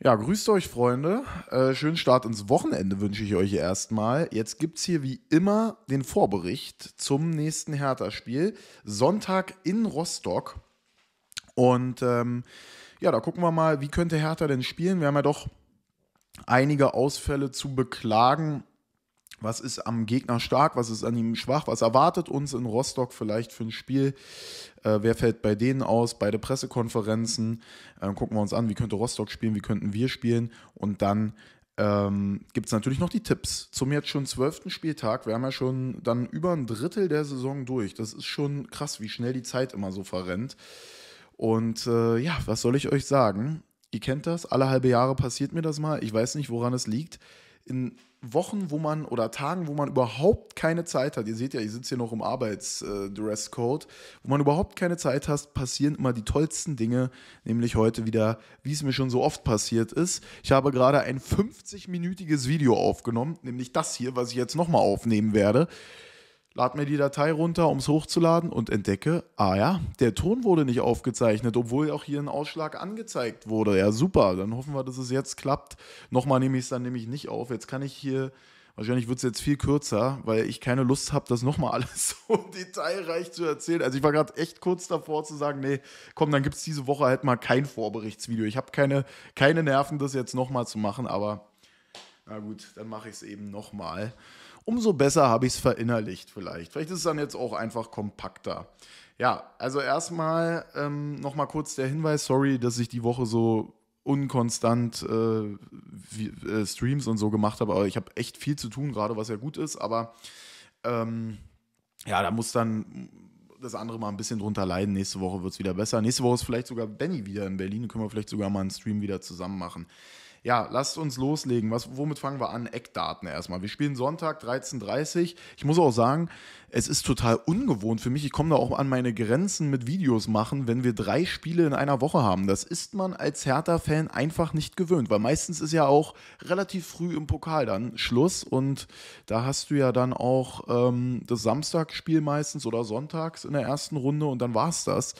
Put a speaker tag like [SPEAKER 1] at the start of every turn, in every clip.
[SPEAKER 1] Ja, grüßt euch, Freunde. Äh, schönen Start ins Wochenende wünsche ich euch erstmal. Jetzt gibt es hier wie immer den Vorbericht zum nächsten Hertha-Spiel. Sonntag in Rostock. Und ähm, ja, da gucken wir mal, wie könnte Hertha denn spielen? Wir haben ja doch einige Ausfälle zu beklagen was ist am Gegner stark, was ist an ihm schwach, was erwartet uns in Rostock vielleicht für ein Spiel, äh, wer fällt bei denen aus, beide Pressekonferenzen, äh, gucken wir uns an, wie könnte Rostock spielen, wie könnten wir spielen und dann ähm, gibt es natürlich noch die Tipps zum jetzt schon zwölften Spieltag. Wir haben ja schon dann über ein Drittel der Saison durch. Das ist schon krass, wie schnell die Zeit immer so verrennt. Und äh, ja, was soll ich euch sagen? Ihr kennt das, alle halbe Jahre passiert mir das mal. Ich weiß nicht, woran es liegt. In Wochen, wo man oder Tagen, wo man überhaupt keine Zeit hat, ihr seht ja, ich sitze hier noch im Arbeitsdresscode, äh, wo man überhaupt keine Zeit hat, passieren immer die tollsten Dinge, nämlich heute wieder, wie es mir schon so oft passiert ist. Ich habe gerade ein 50-minütiges Video aufgenommen, nämlich das hier, was ich jetzt nochmal aufnehmen werde lade mir die Datei runter, um es hochzuladen und entdecke, ah ja, der Ton wurde nicht aufgezeichnet, obwohl auch hier ein Ausschlag angezeigt wurde. Ja, super, dann hoffen wir, dass es jetzt klappt. Nochmal nehme ich es dann nämlich nicht auf. Jetzt kann ich hier, wahrscheinlich wird es jetzt viel kürzer, weil ich keine Lust habe, das nochmal alles so detailreich zu erzählen. Also ich war gerade echt kurz davor zu sagen, nee, komm, dann gibt es diese Woche halt mal kein Vorberichtsvideo. Ich habe keine, keine Nerven, das jetzt nochmal zu machen, aber na gut, dann mache ich es eben nochmal. mal umso besser habe ich es verinnerlicht vielleicht. Vielleicht ist es dann jetzt auch einfach kompakter. Ja, also erstmal ähm, nochmal kurz der Hinweis, sorry, dass ich die Woche so unkonstant äh, wie, äh, Streams und so gemacht habe, aber ich habe echt viel zu tun gerade, was ja gut ist, aber ähm, ja, da muss dann das andere mal ein bisschen drunter leiden. Nächste Woche wird es wieder besser. Nächste Woche ist vielleicht sogar Benny wieder in Berlin. Können wir vielleicht sogar mal einen Stream wieder zusammen machen. Ja, lasst uns loslegen. Was, womit fangen wir an? Eckdaten erstmal. Wir spielen Sonntag 13.30 Uhr. Ich muss auch sagen, es ist total ungewohnt für mich. Ich komme da auch an meine Grenzen mit Videos machen, wenn wir drei Spiele in einer Woche haben. Das ist man als Hertha-Fan einfach nicht gewöhnt, weil meistens ist ja auch relativ früh im Pokal dann Schluss und da hast du ja dann auch ähm, das Samstagspiel meistens oder sonntags in der ersten Runde und dann war es das.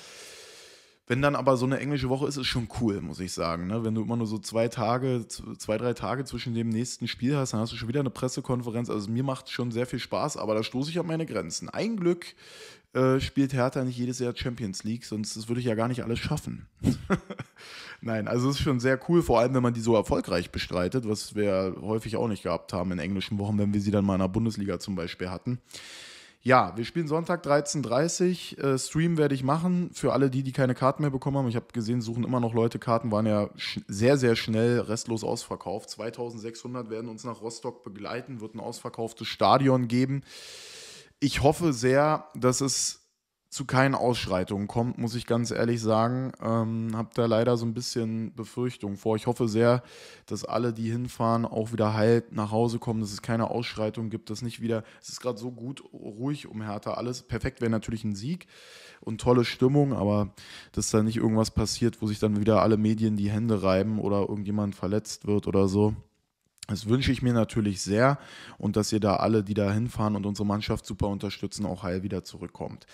[SPEAKER 1] Wenn dann aber so eine englische Woche ist, ist schon cool, muss ich sagen. Ne? Wenn du immer nur so zwei Tage, zwei, drei Tage zwischen dem nächsten Spiel hast, dann hast du schon wieder eine Pressekonferenz. Also mir macht schon sehr viel Spaß, aber da stoße ich an meine Grenzen. Ein Glück äh, spielt Hertha nicht jedes Jahr Champions League, sonst würde ich ja gar nicht alles schaffen. Nein, also es ist schon sehr cool, vor allem wenn man die so erfolgreich bestreitet, was wir häufig auch nicht gehabt haben in englischen Wochen, wenn wir sie dann mal in der Bundesliga zum Beispiel hatten. Ja, wir spielen Sonntag 13.30 Uhr. Äh, Stream werde ich machen für alle die, die keine Karten mehr bekommen haben. Ich habe gesehen, suchen immer noch Leute Karten, waren ja sehr, sehr schnell restlos ausverkauft. 2600 werden uns nach Rostock begleiten, wird ein ausverkauftes Stadion geben. Ich hoffe sehr, dass es zu keinen Ausschreitungen kommt, muss ich ganz ehrlich sagen. Ähm, habe da leider so ein bisschen Befürchtung vor. Ich hoffe sehr, dass alle, die hinfahren, auch wieder halt nach Hause kommen, dass es keine Ausschreitungen gibt, dass nicht wieder. Es ist gerade so gut ruhig um Hertha alles. Perfekt wäre natürlich ein Sieg und tolle Stimmung, aber dass da nicht irgendwas passiert, wo sich dann wieder alle Medien die Hände reiben oder irgendjemand verletzt wird oder so. Das wünsche ich mir natürlich sehr und dass ihr da alle, die da hinfahren und unsere Mannschaft super unterstützen, auch heil wieder zurückkommt.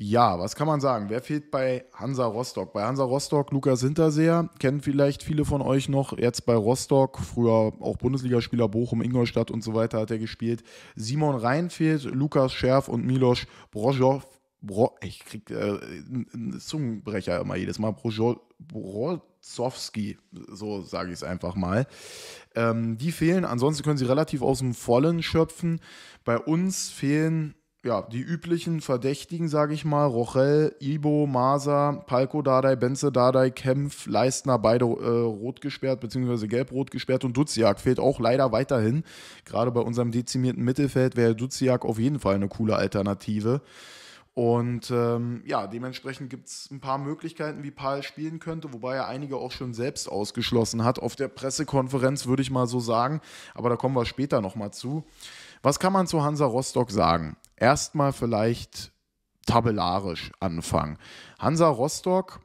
[SPEAKER 1] Ja, was kann man sagen? Wer fehlt bei Hansa Rostock? Bei Hansa Rostock Lukas Hinterseher, kennen vielleicht viele von euch noch, jetzt bei Rostock, früher auch Bundesligaspieler Bochum, Ingolstadt und so weiter hat er gespielt. Simon Rhein fehlt, Lukas Scherf und Milos Brozhov. Bro, ich krieg äh, einen Zungenbrecher immer jedes Mal. Brozowski, so sage ich es einfach mal. Ähm, die fehlen, ansonsten können sie relativ aus dem Vollen schöpfen. Bei uns fehlen ja, die üblichen Verdächtigen, sage ich mal, Rochel, Ibo, Masa, Palko Dardai, Benze Dardai, Kempf, Leistner, beide äh, rot gesperrt, beziehungsweise gelb-rot gesperrt und Duziak fehlt auch leider weiterhin. Gerade bei unserem dezimierten Mittelfeld wäre Duziak auf jeden Fall eine coole Alternative. Und ähm, ja, dementsprechend gibt es ein paar Möglichkeiten, wie Paul spielen könnte, wobei er einige auch schon selbst ausgeschlossen hat. Auf der Pressekonferenz würde ich mal so sagen, aber da kommen wir später nochmal zu. Was kann man zu Hansa Rostock sagen? erstmal vielleicht tabellarisch anfangen. Hansa Rostock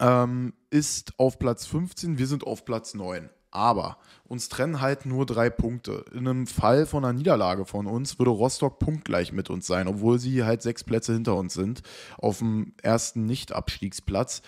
[SPEAKER 1] ähm, ist auf Platz 15, wir sind auf Platz 9. Aber uns trennen halt nur drei Punkte. In einem Fall von einer Niederlage von uns würde Rostock punktgleich mit uns sein, obwohl sie halt sechs Plätze hinter uns sind, auf dem ersten Nicht-Abstiegsplatz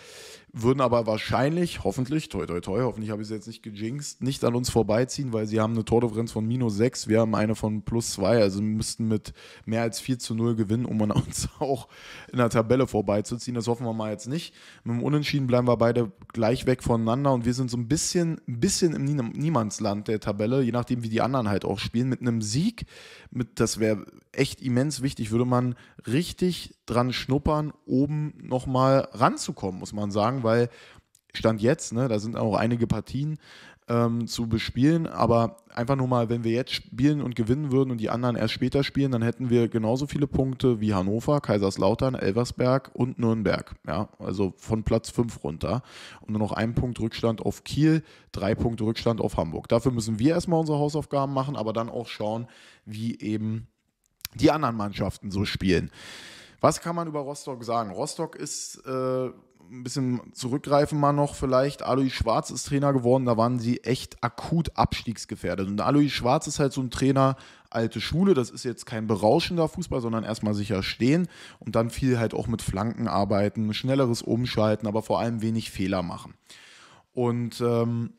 [SPEAKER 1] würden aber wahrscheinlich, hoffentlich, toi toi toi, hoffentlich habe ich es jetzt nicht gejinxt, nicht an uns vorbeiziehen, weil sie haben eine Tordifferenz von minus 6, wir haben eine von plus 2, also müssten mit mehr als 4 zu 0 gewinnen, um an uns auch in der Tabelle vorbeizuziehen. Das hoffen wir mal jetzt nicht. Mit dem Unentschieden bleiben wir beide gleich weg voneinander und wir sind so ein bisschen, ein bisschen im Niemandsland der Tabelle, je nachdem, wie die anderen halt auch spielen. Mit einem Sieg, mit, das wäre echt immens wichtig, würde man richtig dran schnuppern, oben nochmal ranzukommen, muss man sagen, weil Stand jetzt, ne, da sind auch einige Partien ähm, zu bespielen, aber einfach nur mal, wenn wir jetzt spielen und gewinnen würden und die anderen erst später spielen, dann hätten wir genauso viele Punkte wie Hannover, Kaiserslautern, Elversberg und Nürnberg. Ja, also von Platz 5 runter und nur noch einen Punkt Rückstand auf Kiel, drei Punkte Rückstand auf Hamburg. Dafür müssen wir erstmal unsere Hausaufgaben machen, aber dann auch schauen, wie eben die anderen Mannschaften so spielen. Was kann man über Rostock sagen? Rostock ist äh, ein bisschen zurückgreifen mal noch vielleicht. Alois Schwarz ist Trainer geworden, da waren sie echt akut abstiegsgefährdet. Und Alois Schwarz ist halt so ein Trainer, alte Schule, das ist jetzt kein berauschender Fußball, sondern erstmal sicher stehen und dann viel halt auch mit Flanken arbeiten, schnelleres Umschalten, aber vor allem wenig Fehler machen. Und ähm,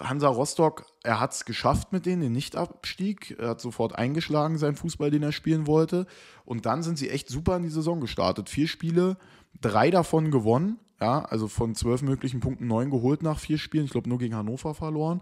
[SPEAKER 1] Hansa Rostock, er hat es geschafft mit denen, den Nichtabstieg. Er hat sofort eingeschlagen, seinen Fußball, den er spielen wollte. Und dann sind sie echt super in die Saison gestartet. Vier Spiele, drei davon gewonnen. Ja, also von zwölf möglichen Punkten neun geholt nach vier Spielen. Ich glaube, nur gegen Hannover verloren.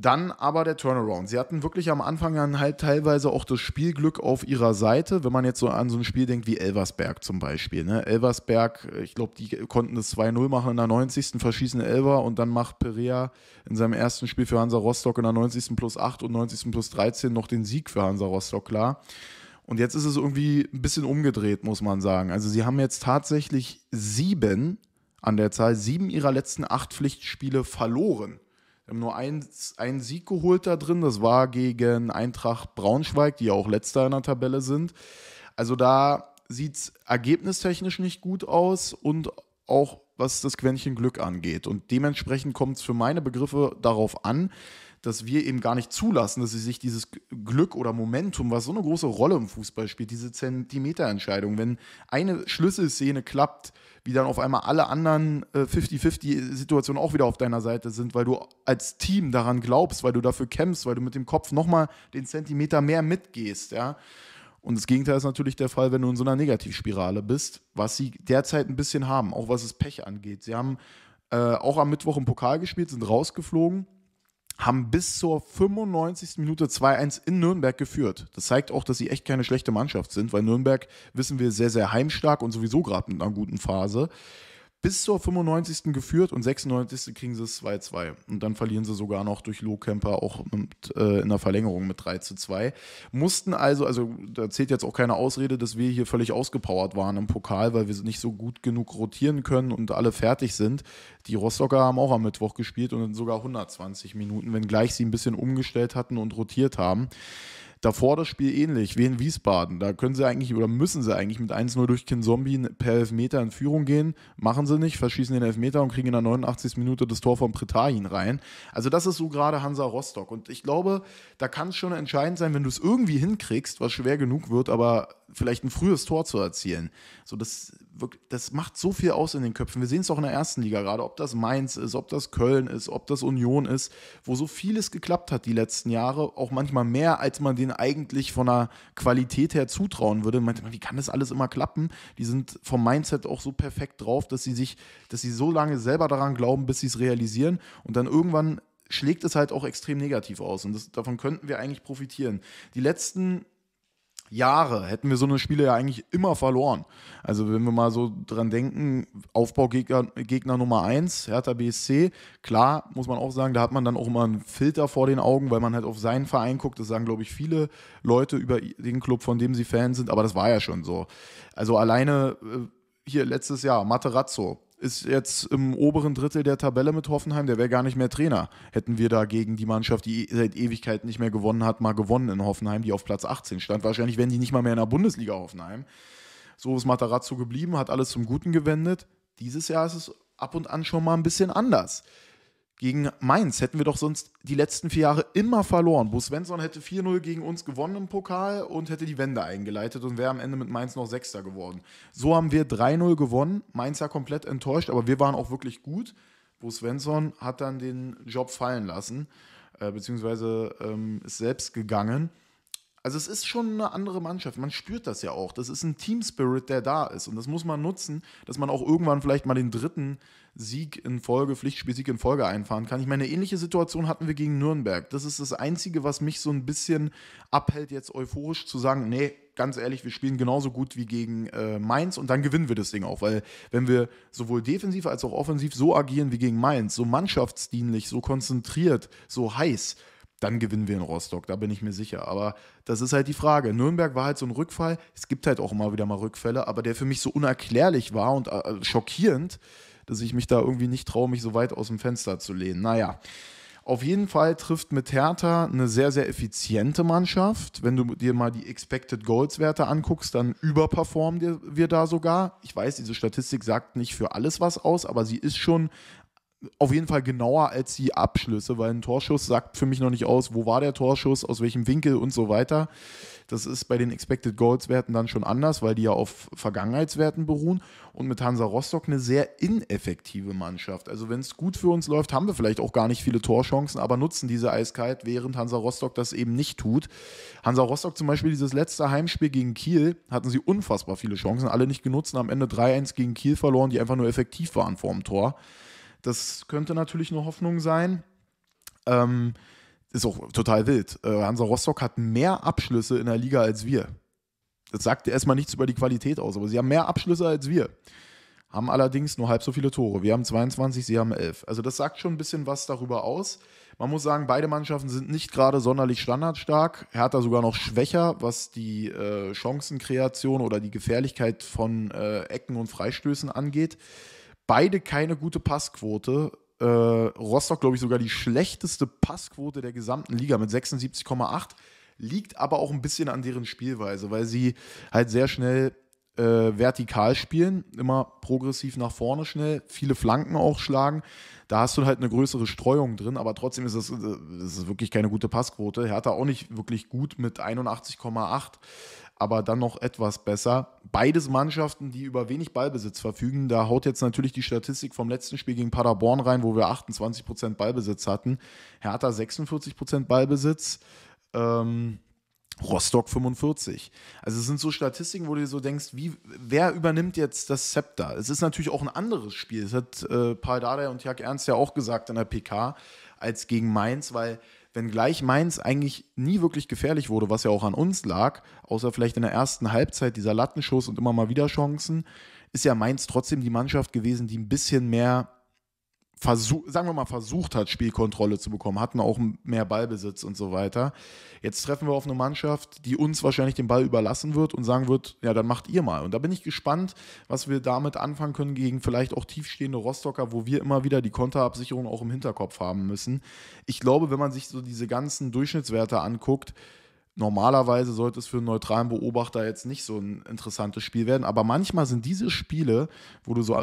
[SPEAKER 1] Dann aber der Turnaround. Sie hatten wirklich am Anfang dann halt teilweise auch das Spielglück auf ihrer Seite, wenn man jetzt so an so ein Spiel denkt wie Elversberg zum Beispiel. Ne? Elversberg, äh, ich glaube, die konnten das 2-0 machen in der 90. verschießen Elver und dann macht Perea in seinem ersten Spiel für Hansa Rostock in der 90. plus 8 und 90. plus 13 noch den Sieg für Hansa Rostock klar. Und jetzt ist es irgendwie ein bisschen umgedreht, muss man sagen. Also sie haben jetzt tatsächlich sieben an der Zahl, sieben ihrer letzten acht Pflichtspiele verloren. Wir haben nur einen Sieg geholt da drin. Das war gegen Eintracht Braunschweig, die ja auch letzter in der Tabelle sind. Also da sieht es ergebnistechnisch nicht gut aus und auch was das Quäntchen Glück angeht. Und dementsprechend kommt es für meine Begriffe darauf an, dass wir eben gar nicht zulassen, dass sie sich dieses Glück oder Momentum, was so eine große Rolle im Fußball spielt, diese Zentimeterentscheidung, wenn eine Schlüsselszene klappt, wie dann auf einmal alle anderen 50-50-Situationen äh, auch wieder auf deiner Seite sind, weil du als Team daran glaubst, weil du dafür kämpfst, weil du mit dem Kopf nochmal den Zentimeter mehr mitgehst, ja. Und das Gegenteil ist natürlich der Fall, wenn du in so einer Negativspirale bist, was sie derzeit ein bisschen haben, auch was das Pech angeht. Sie haben äh, auch am Mittwoch im Pokal gespielt, sind rausgeflogen haben bis zur 95. Minute 2-1 in Nürnberg geführt. Das zeigt auch, dass sie echt keine schlechte Mannschaft sind, weil Nürnberg, wissen wir, sehr, sehr heimstark und sowieso gerade in einer guten Phase bis zur 95. geführt und 96. kriegen sie es 2-2. Und dann verlieren sie sogar noch durch Low Camper auch mit, äh, in der Verlängerung mit 3 2. Mussten also, also da zählt jetzt auch keine Ausrede, dass wir hier völlig ausgepowert waren im Pokal, weil wir nicht so gut genug rotieren können und alle fertig sind. Die Rostocker haben auch am Mittwoch gespielt und sogar 120 Minuten, wenngleich sie ein bisschen umgestellt hatten und rotiert haben. Davor das Spiel ähnlich, wie in Wiesbaden. Da können sie eigentlich oder müssen sie eigentlich mit 1-0 durch Kin Zombie per Elfmeter in Führung gehen. Machen sie nicht, verschießen den Elfmeter und kriegen in der 89. Minute das Tor von Pretahin rein. Also, das ist so gerade Hansa Rostock. Und ich glaube, da kann es schon entscheidend sein, wenn du es irgendwie hinkriegst, was schwer genug wird, aber vielleicht ein frühes Tor zu erzielen. So, das das macht so viel aus in den Köpfen. Wir sehen es auch in der ersten Liga gerade, ob das Mainz ist, ob das Köln ist, ob das Union ist, wo so vieles geklappt hat die letzten Jahre, auch manchmal mehr, als man denen eigentlich von der Qualität her zutrauen würde. Man meinte, wie kann das alles immer klappen? Die sind vom Mindset auch so perfekt drauf, dass sie sich, dass sie so lange selber daran glauben, bis sie es realisieren und dann irgendwann schlägt es halt auch extrem negativ aus und das, davon könnten wir eigentlich profitieren. Die letzten Jahre hätten wir so eine Spiele ja eigentlich immer verloren. Also wenn wir mal so dran denken, Aufbaugegner Gegner Nummer 1, Hertha BSC, klar muss man auch sagen, da hat man dann auch immer einen Filter vor den Augen, weil man halt auf seinen Verein guckt. Das sagen, glaube ich, viele Leute über den Club, von dem sie Fans sind, aber das war ja schon so. Also alleine äh, hier letztes Jahr, Materazzo, ist jetzt im oberen Drittel der Tabelle mit Hoffenheim, der wäre gar nicht mehr Trainer. Hätten wir dagegen die Mannschaft, die seit Ewigkeiten nicht mehr gewonnen hat, mal gewonnen in Hoffenheim, die auf Platz 18 stand. Wahrscheinlich wären die nicht mal mehr in der Bundesliga Hoffenheim. So ist Matarazzo geblieben, hat alles zum Guten gewendet. Dieses Jahr ist es ab und an schon mal ein bisschen anders gegen Mainz hätten wir doch sonst die letzten vier Jahre immer verloren. Bo Svensson hätte 4-0 gegen uns gewonnen im Pokal und hätte die Wende eingeleitet und wäre am Ende mit Mainz noch Sechster geworden. So haben wir 3-0 gewonnen, Mainz ja komplett enttäuscht, aber wir waren auch wirklich gut. Bo Svensson hat dann den Job fallen lassen, äh, beziehungsweise ähm, ist selbst gegangen. Also es ist schon eine andere Mannschaft. Man spürt das ja auch. Das ist ein Team-Spirit, der da ist. Und das muss man nutzen, dass man auch irgendwann vielleicht mal den dritten Sieg in Folge, Pflichtspielsieg in Folge einfahren kann. Ich meine, eine ähnliche Situation hatten wir gegen Nürnberg. Das ist das Einzige, was mich so ein bisschen abhält, jetzt euphorisch zu sagen, nee, ganz ehrlich, wir spielen genauso gut wie gegen äh, Mainz und dann gewinnen wir das Ding auch, weil wenn wir sowohl defensiv als auch offensiv so agieren wie gegen Mainz, so mannschaftsdienlich, so konzentriert, so heiß, dann gewinnen wir in Rostock, da bin ich mir sicher. Aber das ist halt die Frage. Nürnberg war halt so ein Rückfall. Es gibt halt auch immer wieder mal Rückfälle, aber der für mich so unerklärlich war und äh, schockierend, dass ich mich da irgendwie nicht traue, mich so weit aus dem Fenster zu lehnen. Naja. Auf jeden Fall trifft mit Hertha eine sehr, sehr effiziente Mannschaft. Wenn du dir mal die Expected Goals Werte anguckst, dann überperformen wir da sogar. Ich weiß, diese Statistik sagt nicht für alles was aus, aber sie ist schon auf jeden Fall genauer als die Abschlüsse, weil ein Torschuss sagt für mich noch nicht aus, wo war der Torschuss, aus welchem Winkel und so weiter. Das ist bei den Expected Goals Werten dann schon anders, weil die ja auf Vergangenheitswerten beruhen und mit Hansa Rostock eine sehr ineffektive Mannschaft. Also wenn es gut für uns läuft, haben wir vielleicht auch gar nicht viele Torchancen, aber nutzen diese Eiskalt, während Hansa Rostock das eben nicht tut. Hansa Rostock zum Beispiel dieses letzte Heimspiel gegen Kiel hatten sie unfassbar viele Chancen, alle nicht genutzt und am Ende 3-1 gegen Kiel verloren, die einfach nur effektiv waren vor dem Tor. Das könnte natürlich eine Hoffnung sein. Ähm, ist auch total wild. Äh, Hansa Rostock hat mehr Abschlüsse in der Liga als wir. Das sagt erstmal nichts über die Qualität aus, aber sie haben mehr Abschlüsse als wir. Haben allerdings nur halb so viele Tore. Wir haben 22, sie haben 11. Also das sagt schon ein bisschen was darüber aus. Man muss sagen, beide Mannschaften sind nicht gerade sonderlich standardstark. Hertha sogar noch schwächer, was die äh, Chancenkreation oder die Gefährlichkeit von äh, Ecken und Freistößen angeht beide keine gute Passquote. Äh, Rostock, glaube ich, sogar die schlechteste Passquote der gesamten Liga mit 76,8. Liegt aber auch ein bisschen an deren Spielweise, weil sie halt sehr schnell äh, vertikal spielen, immer progressiv nach vorne schnell, viele Flanken auch schlagen. Da hast du halt eine größere Streuung drin, aber trotzdem ist es, äh, wirklich keine gute Passquote. Hertha auch nicht wirklich gut mit 81,8 aber dann noch etwas besser. Beides Mannschaften, die über wenig Ballbesitz verfügen. Da haut jetzt natürlich die Statistik vom letzten Spiel gegen Paderborn rein, wo wir 28% Ballbesitz hatten. Hertha 46% Ballbesitz. Ähm, Rostock 45. Also es sind so Statistiken, wo du dir so denkst, wie, wer übernimmt jetzt das Zepter? Es ist natürlich auch ein anderes Spiel. Das hat äh, Paul Dardai und Jörg Ernst ja auch gesagt in der PK als gegen Mainz, weil wenngleich Mainz eigentlich nie wirklich gefährlich wurde, was ja auch an uns lag, außer vielleicht in der ersten Halbzeit dieser Lattenschuss und immer mal wieder Chancen, ist ja Mainz trotzdem die Mannschaft gewesen, die ein bisschen mehr versuch, sagen wir mal, versucht hat, Spielkontrolle zu bekommen, hatten auch mehr Ballbesitz und so weiter. Jetzt treffen wir auf eine Mannschaft, die uns wahrscheinlich den Ball überlassen wird und sagen wird, ja, dann macht ihr mal. Und da bin ich gespannt, was wir damit anfangen können gegen vielleicht auch tiefstehende Rostocker, wo wir immer wieder die Konterabsicherung auch im Hinterkopf haben müssen. Ich glaube, wenn man sich so diese ganzen Durchschnittswerte anguckt, Normalerweise sollte es für einen neutralen Beobachter jetzt nicht so ein interessantes Spiel werden, aber manchmal sind diese Spiele, wo du so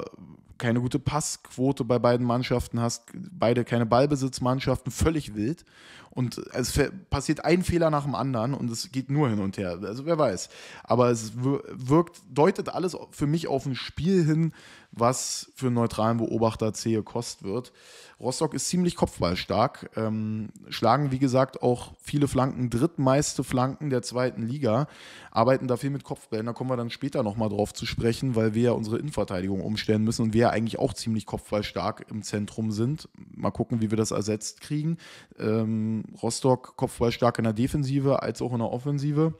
[SPEAKER 1] keine gute Passquote bei beiden Mannschaften hast, beide keine Ballbesitzmannschaften, völlig wild. Und es passiert ein Fehler nach dem anderen und es geht nur hin und her. Also wer weiß. Aber es wirkt, deutet alles für mich auf ein Spiel hin, was für einen neutralen Beobachter zähe Kost wird. Rostock ist ziemlich kopfballstark, ähm, schlagen wie gesagt auch viele Flanken, drittmeiste Flanken der zweiten Liga arbeiten da viel mit Kopfbällen. Da kommen wir dann später nochmal drauf zu sprechen, weil wir ja unsere Innenverteidigung umstellen müssen und wir ja eigentlich auch ziemlich kopfballstark im Zentrum sind. Mal gucken, wie wir das ersetzt kriegen. Ähm, Rostock kopfballstark in der Defensive als auch in der Offensive.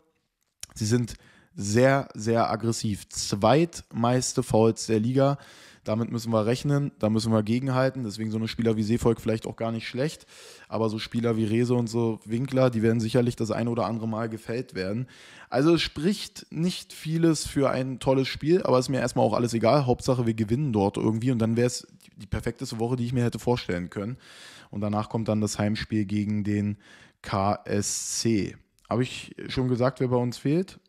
[SPEAKER 1] Sie sind sehr, sehr aggressiv. Zweitmeiste Fouls der Liga. Damit müssen wir rechnen, da müssen wir gegenhalten. Deswegen so eine Spieler wie Seevolk vielleicht auch gar nicht schlecht. Aber so Spieler wie Rese und so Winkler, die werden sicherlich das ein oder andere Mal gefällt werden. Also es spricht nicht vieles für ein tolles Spiel, aber ist mir erstmal auch alles egal. Hauptsache, wir gewinnen dort irgendwie und dann wäre es die perfekteste Woche, die ich mir hätte vorstellen können. Und danach kommt dann das Heimspiel gegen den KSC. Habe ich schon gesagt, wer bei uns fehlt?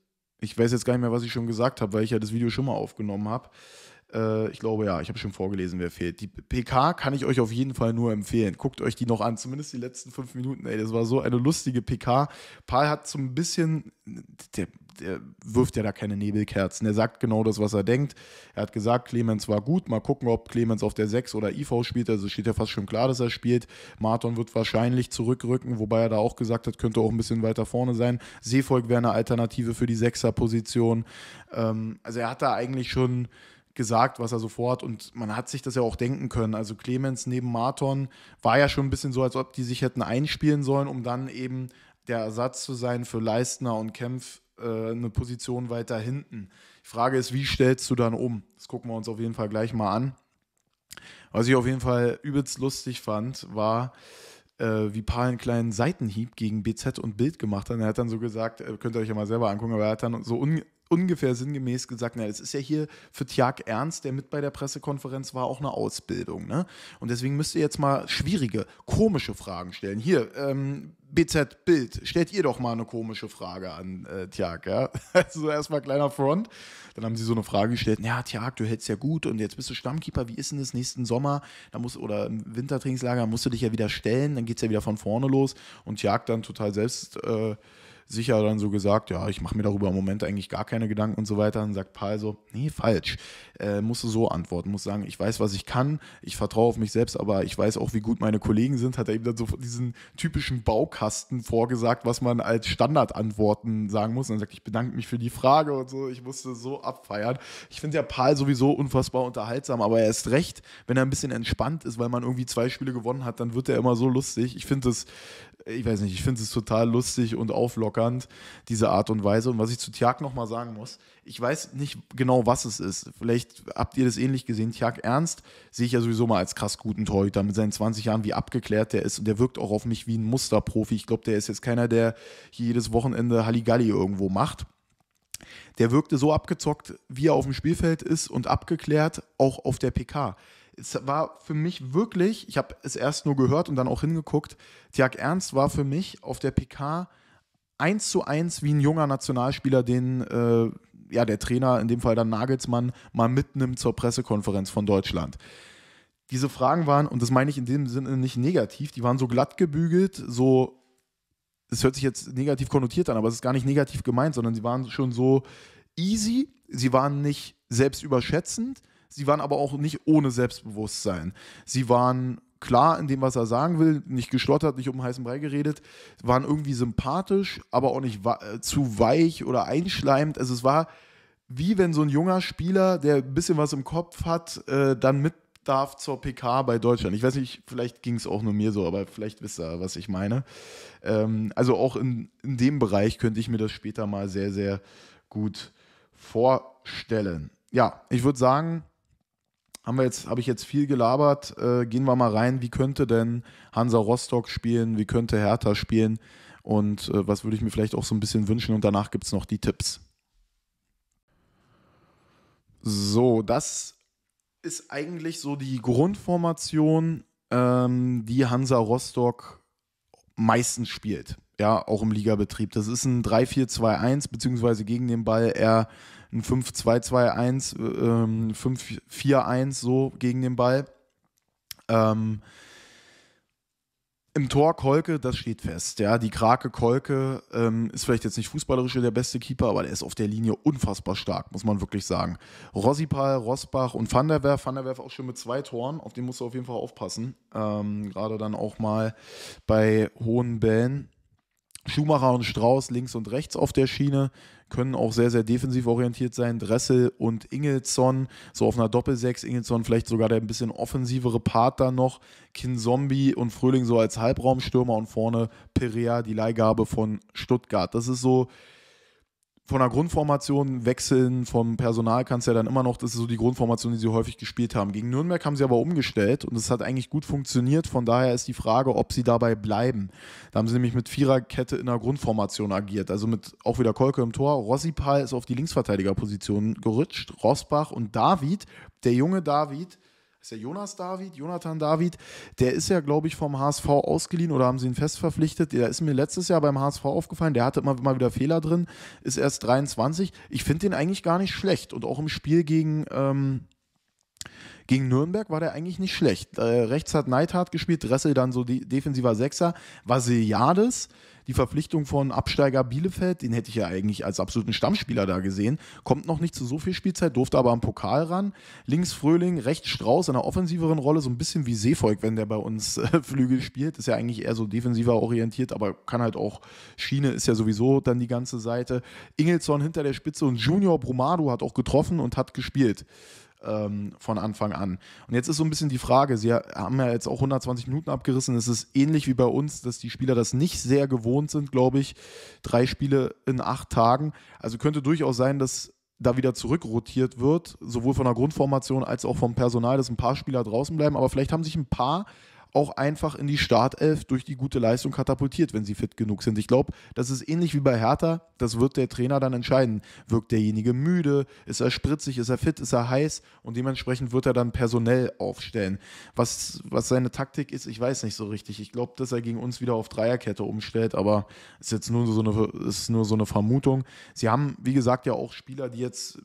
[SPEAKER 1] Ich weiß jetzt gar nicht mehr, was ich schon gesagt habe, weil ich ja das Video schon mal aufgenommen habe. Äh, ich glaube ja, ich habe schon vorgelesen, wer fehlt. Die PK kann ich euch auf jeden Fall nur empfehlen. Guckt euch die noch an, zumindest die letzten fünf Minuten. Ey, das war so eine lustige PK. Paul hat so ein bisschen, der, der wirft ja da keine Nebelkerzen. Er sagt genau das, was er denkt. Er hat gesagt, Clemens war gut. Mal gucken, ob Clemens auf der 6 oder IV spielt. Also steht ja fast schon klar, dass er spielt. Marton wird wahrscheinlich zurückrücken, wobei er da auch gesagt hat, könnte auch ein bisschen weiter vorne sein. Seevolk wäre eine Alternative für die 6 Sechserposition. Ähm, also er hat da eigentlich schon gesagt, was er so vorhat. Und man hat sich das ja auch denken können. Also Clemens neben Marton war ja schon ein bisschen so, als ob die sich hätten einspielen sollen, um dann eben der Ersatz zu sein für Leistner und Kempf äh, eine Position weiter hinten. Die Frage ist, wie stellst du dann um? Das gucken wir uns auf jeden Fall gleich mal an. Was ich auf jeden Fall übelst lustig fand, war, äh, wie Paul einen kleinen Seitenhieb gegen BZ und Bild gemacht hat. Und er hat dann so gesagt, äh, könnt ihr euch ja mal selber angucken, aber er hat dann so un ungefähr sinngemäß gesagt, na, es ist ja hier für Tjag Ernst, der mit bei der Pressekonferenz war, auch eine Ausbildung. Ne? Und deswegen müsst ihr jetzt mal schwierige, komische Fragen stellen. Hier, ähm, BZ Bild, stellt ihr doch mal eine komische Frage an äh, Tjag, ja? Also erstmal kleiner Front. Dann haben sie so eine Frage gestellt, ja, Tjag, du hältst ja gut und jetzt bist du Stammkeeper, wie ist denn das nächsten Sommer? Da musst, oder im Wintertrainingslager musst du dich ja wieder stellen, dann geht es ja wieder von vorne los. Und Tjag dann total selbst äh, sicher dann so gesagt, ja, ich mache mir darüber im Moment eigentlich gar keine Gedanken und so weiter. Dann sagt Paul so, nee, falsch. Äh, musst du so antworten, muss sagen, ich weiß, was ich kann, ich vertraue auf mich selbst, aber ich weiß auch, wie gut meine Kollegen sind. Hat er eben dann so diesen typischen Baukasten vorgesagt, was man als Standardantworten sagen muss. Und dann sagt, ich bedanke mich für die Frage und so. Ich musste so abfeiern. Ich finde ja Paul sowieso unfassbar unterhaltsam, aber er ist recht, wenn er ein bisschen entspannt ist, weil man irgendwie zwei Spiele gewonnen hat, dann wird er immer so lustig. Ich finde das ich weiß nicht, ich finde es total lustig und auflockernd, diese Art und Weise. Und was ich zu Tjag nochmal sagen muss, ich weiß nicht genau, was es ist. Vielleicht habt ihr das ähnlich gesehen. Tjag Ernst sehe ich ja sowieso mal als krass guten Torhüter mit seinen 20 Jahren, wie abgeklärt der ist. Und der wirkt auch auf mich wie ein Musterprofi. Ich glaube, der ist jetzt keiner, der hier jedes Wochenende Halligalli irgendwo macht. Der wirkte so abgezockt, wie er auf dem Spielfeld ist und abgeklärt, auch auf der PK es war für mich wirklich, ich habe es erst nur gehört und dann auch hingeguckt, Tiag Ernst war für mich auf der PK eins zu eins wie ein junger Nationalspieler, den äh, ja der Trainer, in dem Fall dann Nagelsmann, mal mitnimmt zur Pressekonferenz von Deutschland. Diese Fragen waren, und das meine ich in dem Sinne nicht negativ, die waren so glatt gebügelt, so, es hört sich jetzt negativ konnotiert an, aber es ist gar nicht negativ gemeint, sondern sie waren schon so easy, sie waren nicht selbstüberschätzend, Sie waren aber auch nicht ohne Selbstbewusstsein. Sie waren klar in dem, was er sagen will, nicht geschlottert, nicht um heißen Brei geredet, waren irgendwie sympathisch, aber auch nicht äh, zu weich oder einschleimend. Also es war wie wenn so ein junger Spieler, der ein bisschen was im Kopf hat, äh, dann mit darf zur PK bei Deutschland. Ich weiß nicht, vielleicht ging es auch nur mir so, aber vielleicht wisst ihr, was ich meine. Ähm, also auch in, in dem Bereich könnte ich mir das später mal sehr, sehr gut vorstellen. Ja, ich würde sagen, haben wir jetzt, habe ich jetzt viel gelabert. Äh, gehen wir mal rein. Wie könnte denn Hansa Rostock spielen? Wie könnte Hertha spielen? Und äh, was würde ich mir vielleicht auch so ein bisschen wünschen? Und danach gibt es noch die Tipps. So, das ist eigentlich so die Grundformation, ähm, die Hansa Rostock meistens spielt. Ja, auch im Ligabetrieb. Das ist ein 3-4-2-1, beziehungsweise gegen den Ball eher ein 5-2-2-1, ähm, 5-4-1 so gegen den Ball. Ähm, im Tor Kolke, das steht fest. Ja, die Krake Kolke ähm, ist vielleicht jetzt nicht fußballerisch der beste Keeper, aber der ist auf der Linie unfassbar stark, muss man wirklich sagen. Rossipal, Rosbach und Van der Werf. Van der Werf auch schon mit zwei Toren, auf den musst du auf jeden Fall aufpassen. Ähm, Gerade dann auch mal bei hohen Bällen. Schumacher und Strauß links und rechts auf der Schiene können auch sehr, sehr defensiv orientiert sein. Dressel und Ingelsson, so auf einer Doppelsechs. Ingelsson vielleicht sogar der ein bisschen offensivere Part da noch. Kinzombi und Frühling so als Halbraumstürmer und vorne Perea, die Leihgabe von Stuttgart. Das ist so von der Grundformation wechseln, vom Personal kannst ja dann immer noch, das ist so die Grundformation, die sie häufig gespielt haben. Gegen Nürnberg haben sie aber umgestellt und es hat eigentlich gut funktioniert. Von daher ist die Frage, ob sie dabei bleiben. Da haben sie nämlich mit Viererkette in der Grundformation agiert. Also mit auch wieder Kolke im Tor. Rossipal ist auf die Linksverteidigerposition gerutscht. Rosbach und David, der junge David, ist ja Jonas David, Jonathan David, der ist ja, glaube ich, vom HSV ausgeliehen oder haben sie ihn fest verpflichtet. Der ist mir letztes Jahr beim HSV aufgefallen, der hatte immer mal wieder Fehler drin, ist erst 23. Ich finde den eigentlich gar nicht schlecht und auch im Spiel gegen. Ähm, gegen Nürnberg war der eigentlich nicht schlecht. Äh, rechts hat Neidhardt gespielt, Dressel dann so defensiver Sechser. Vasiliades, die Verpflichtung von Absteiger Bielefeld, den hätte ich ja eigentlich als absoluten Stammspieler da gesehen, kommt noch nicht zu so viel Spielzeit, durfte aber am Pokal ran. Links Fröhling, rechts Strauß in einer offensiveren Rolle, so ein bisschen wie Seevolk, wenn der bei uns äh, Flügel spielt. Ist ja eigentlich eher so defensiver orientiert, aber kann halt auch Schiene, ist ja sowieso dann die ganze Seite. Ingelsson hinter der Spitze und Junior Brumado hat auch getroffen und hat gespielt ähm, von Anfang an. Und jetzt ist so ein bisschen die Frage, sie haben ja jetzt auch 120 Minuten abgerissen. Es ist ähnlich wie bei uns, dass die Spieler das nicht sehr gewohnt sind, glaube ich. Drei Spiele in acht Tagen. Also könnte durchaus sein, dass da wieder zurückrotiert wird, sowohl von der Grundformation als auch vom Personal, dass ein paar Spieler draußen bleiben. Aber vielleicht haben sich ein paar auch einfach in die Startelf durch die gute Leistung katapultiert, wenn sie fit genug sind. Ich glaube, das ist ähnlich wie bei Hertha. Das wird der Trainer dann entscheiden. Wirkt derjenige müde? Ist er spritzig? Ist er fit? Ist er heiß? Und dementsprechend wird er dann personell aufstellen. Was, was seine Taktik ist, ich weiß nicht so richtig. Ich glaube, dass er gegen uns wieder auf Dreierkette umstellt, aber ist jetzt nur so eine, ist nur so eine Vermutung. Sie haben, wie gesagt, ja auch Spieler, die jetzt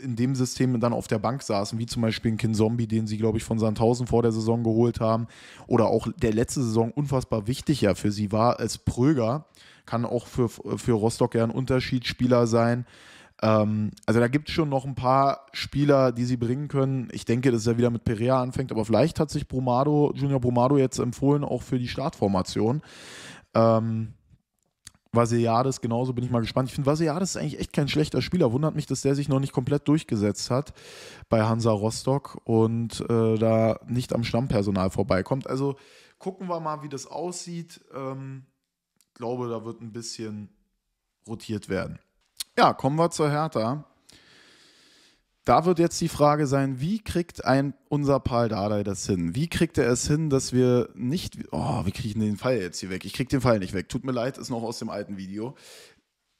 [SPEAKER 1] in dem System dann auf der Bank saßen, wie zum Beispiel ein Kinzombie, den sie, glaube ich, von Sandhausen vor der Saison geholt haben, oder auch der letzte Saison unfassbar wichtiger für sie war als Pröger, kann auch für, für Rostock ja ein Unterschiedsspieler sein. Ähm, also da gibt es schon noch ein paar Spieler, die sie bringen können. Ich denke, dass er wieder mit Perea anfängt, aber vielleicht hat sich Brumado, Junior Brumado jetzt empfohlen, auch für die Startformation. Ähm, Vasiliades genauso, bin ich mal gespannt. Ich finde, Vasiliades ist eigentlich echt kein schlechter Spieler. Wundert mich, dass der sich noch nicht komplett durchgesetzt hat bei Hansa Rostock und äh, da nicht am Stammpersonal vorbeikommt. Also gucken wir mal, wie das aussieht. Ähm, glaube, da wird ein bisschen rotiert werden. Ja, kommen wir zur Hertha da wird jetzt die Frage sein, wie kriegt ein unser Paul Dardai das hin? Wie kriegt er es hin, dass wir nicht, oh, wir kriegen den Pfeil jetzt hier weg? Ich krieg den Pfeil nicht weg. Tut mir leid, ist noch aus dem alten Video.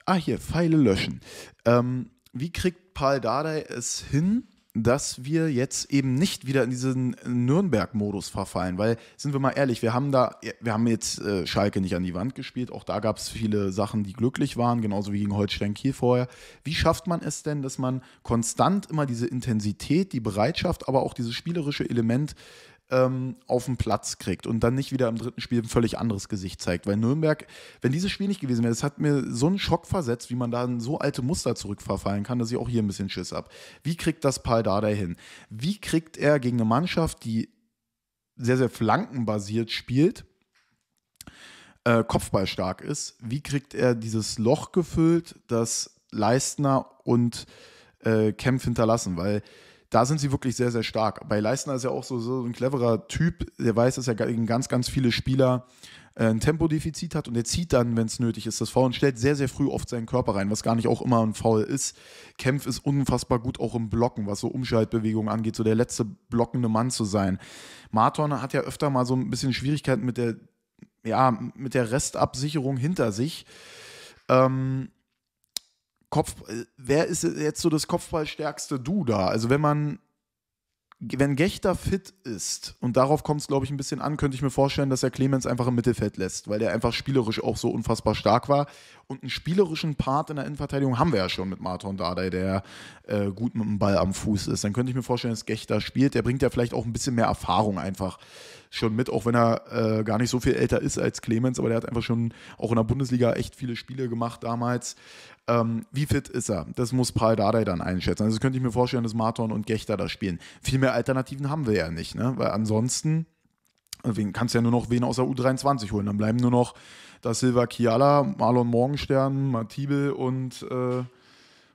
[SPEAKER 1] Ah, hier, Pfeile löschen. Ähm, wie kriegt Paul Dardai es hin, dass wir jetzt eben nicht wieder in diesen Nürnberg-Modus verfallen, weil sind wir mal ehrlich, wir haben da, wir haben jetzt äh, Schalke nicht an die Wand gespielt, auch da gab es viele Sachen, die glücklich waren, genauso wie gegen Holstein Kiel vorher. Wie schafft man es denn, dass man konstant immer diese Intensität, die Bereitschaft, aber auch dieses spielerische Element ähm, auf den Platz kriegt und dann nicht wieder im dritten Spiel ein völlig anderes Gesicht zeigt. Weil Nürnberg, wenn dieses Spiel nicht gewesen wäre, das hat mir so einen Schock versetzt, wie man da in so alte Muster zurückverfallen kann, dass ich auch hier ein bisschen Schiss habe. Wie kriegt das Paul da dahin? Wie kriegt er gegen eine Mannschaft, die sehr, sehr flankenbasiert spielt, äh, Kopfball stark ist, wie kriegt er dieses Loch gefüllt, das Leistner und äh, Kempf hinterlassen? Weil da sind sie wirklich sehr, sehr stark. Bei Leistner ist ja auch so, so ein cleverer Typ, der weiß, dass er gegen ganz, ganz viele Spieler äh, ein Tempodefizit hat und er zieht dann, wenn es nötig ist, das Foul und stellt sehr, sehr früh oft seinen Körper rein, was gar nicht auch immer ein Foul ist. Kämpf ist unfassbar gut auch im Blocken, was so Umschaltbewegungen angeht, so der letzte blockende Mann zu sein. Marton hat ja öfter mal so ein bisschen Schwierigkeiten mit der, ja, mit der Restabsicherung hinter sich. Ähm, Kopf, äh, wer ist jetzt so das kopfballstärkste Du da? Also wenn man, wenn Gechter fit ist, und darauf kommt es, glaube ich, ein bisschen an, könnte ich mir vorstellen, dass er Clemens einfach im Mittelfeld lässt, weil der einfach spielerisch auch so unfassbar stark war. Und einen spielerischen Part in der Innenverteidigung haben wir ja schon mit Marton Dardai, der äh, gut mit dem Ball am Fuß ist. Dann könnte ich mir vorstellen, dass Gechter spielt. Der bringt ja vielleicht auch ein bisschen mehr Erfahrung einfach schon mit, auch wenn er äh, gar nicht so viel älter ist als Clemens, aber der hat einfach schon auch in der Bundesliga echt viele Spiele gemacht damals. Ähm, wie fit ist er? Das muss Paul Dardai dann einschätzen. Also könnte ich mir vorstellen, dass Marton und Gechter da spielen. Viel mehr Alternativen haben wir ja nicht, ne? weil ansonsten also kannst du ja nur noch wen aus der U23 holen. Dann bleiben nur noch das Silva Kiala, Marlon Morgenstern, Matibel und äh,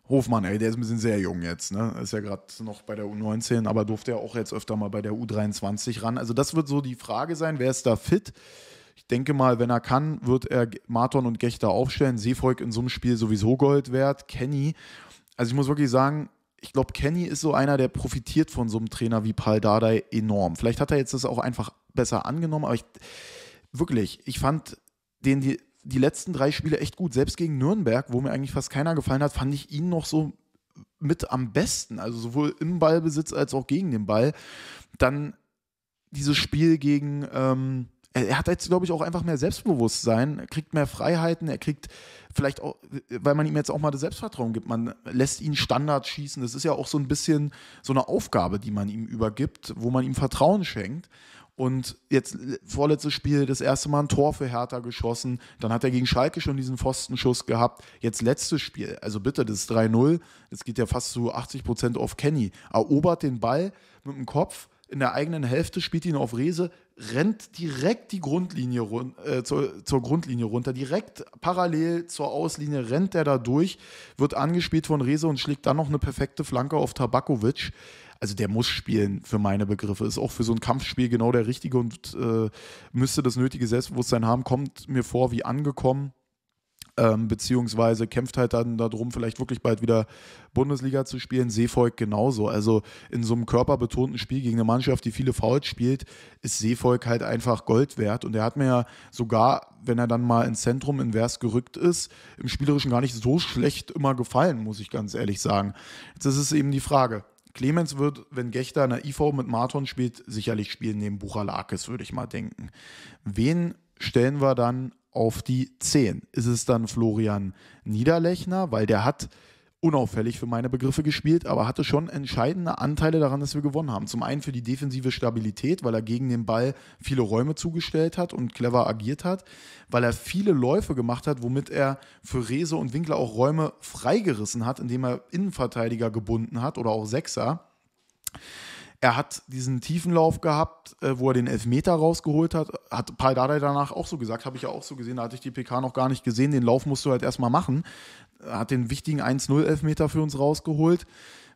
[SPEAKER 1] Hofmann, ey, der ist ein bisschen sehr jung jetzt, ne? Ist ja gerade noch bei der U19, aber durfte ja auch jetzt öfter mal bei der U23 ran. Also das wird so die Frage sein, wer ist da fit? Ich denke mal, wenn er kann, wird er Marton und Gechter aufstellen. Seevolk in so einem Spiel sowieso Gold wert. Kenny. Also ich muss wirklich sagen, ich glaube, Kenny ist so einer, der profitiert von so einem Trainer wie Paul Dardai enorm. Vielleicht hat er jetzt das auch einfach besser angenommen, aber ich, wirklich, ich fand den die die letzten drei Spiele echt gut. Selbst gegen Nürnberg, wo mir eigentlich fast keiner gefallen hat, fand ich ihn noch so mit am besten. Also sowohl im Ballbesitz als auch gegen den Ball. Dann dieses Spiel gegen. Ähm, er hat jetzt, glaube ich, auch einfach mehr Selbstbewusstsein, er kriegt mehr Freiheiten, er kriegt vielleicht auch, weil man ihm jetzt auch mal das Selbstvertrauen gibt, man lässt ihn Standard schießen. Das ist ja auch so ein bisschen so eine Aufgabe, die man ihm übergibt, wo man ihm Vertrauen schenkt. Und jetzt äh, vorletztes Spiel das erste Mal ein Tor für Hertha geschossen. Dann hat er gegen Schalke schon diesen Pfostenschuss gehabt. Jetzt letztes Spiel, also bitte, das ist 3-0. Es geht ja fast zu 80 Prozent auf Kenny. Erobert den Ball mit dem Kopf in der eigenen Hälfte, spielt ihn auf Rese, rennt direkt die Grundlinie run äh, zur, zur, Grundlinie runter, direkt parallel zur Auslinie rennt er da durch, wird angespielt von Rese und schlägt dann noch eine perfekte Flanke auf Tabakovic also der muss spielen für meine Begriffe. Ist auch für so ein Kampfspiel genau der richtige und äh, müsste das nötige Selbstbewusstsein haben. Kommt mir vor wie angekommen. Ähm, beziehungsweise kämpft halt dann darum, vielleicht wirklich bald wieder Bundesliga zu spielen. Seevolk genauso. Also in so einem körperbetonten Spiel gegen eine Mannschaft, die viele Fouls spielt, ist Seevolk halt einfach Gold wert. Und er hat mir ja sogar, wenn er dann mal ins Zentrum invers gerückt ist, im Spielerischen gar nicht so schlecht immer gefallen, muss ich ganz ehrlich sagen. Das ist eben die Frage, Clemens wird, wenn Gechter in der IV mit Marton spielt, sicherlich spielen neben Buchalakis, würde ich mal denken. Wen stellen wir dann auf die 10? Ist es dann Florian Niederlechner? Weil der hat unauffällig für meine Begriffe gespielt, aber hatte schon entscheidende Anteile daran, dass wir gewonnen haben. Zum einen für die defensive Stabilität, weil er gegen den Ball viele Räume zugestellt hat und clever agiert hat, weil er viele Läufe gemacht hat, womit er für Rese und Winkler auch Räume freigerissen hat, indem er Innenverteidiger gebunden hat oder auch Sechser. Er hat diesen Tiefenlauf gehabt, äh, wo er den Elfmeter rausgeholt hat. Hat Paul Dardai danach auch so gesagt, habe ich ja auch so gesehen, da hatte ich die PK noch gar nicht gesehen. Den Lauf musst du halt erstmal machen hat den wichtigen 1-0-Elfmeter für uns rausgeholt.